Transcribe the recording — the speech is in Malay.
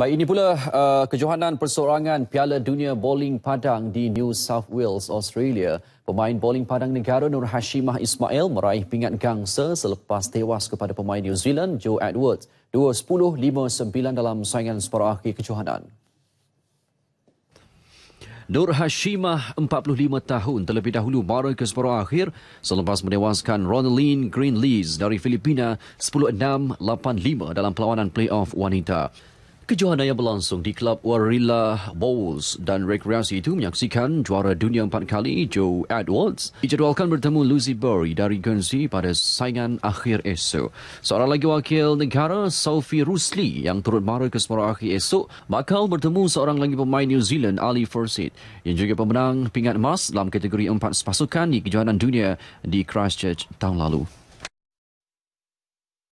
Baik, ini pula uh, kejohanan persorangan Piala Dunia Bowling Padang di New South Wales, Australia. Pemain bowling padang negara Nur Hashimah Ismail meraih pingat gangsa selepas tewas kepada pemain New Zealand Joe Edwards 2-10-5-9 dalam saingan separuh akhir kejohanan. Nur Hashimah, 45 tahun, terlebih dahulu mara ke separuh akhir selepas menewaskan Ronaldine Greenlees dari Filipina 10-6-8-5 dalam perlawanan playoff wanita. Kejohanan yang berlangsung di Klub Warilla Bowls dan Rekreasi itu menyaksikan juara dunia empat kali Joe Edwards dijadualkan bertemu Lucy Bury dari Guernsey pada saingan akhir esok. Seorang lagi wakil negara, Sophie Rusli yang turut mara ke semara akhir esok bakal bertemu seorang lagi pemain New Zealand, Ali Forsyth yang juga pemenang pingat emas dalam kategori empat sepasukan di Kejohanan Dunia di Christchurch tahun lalu.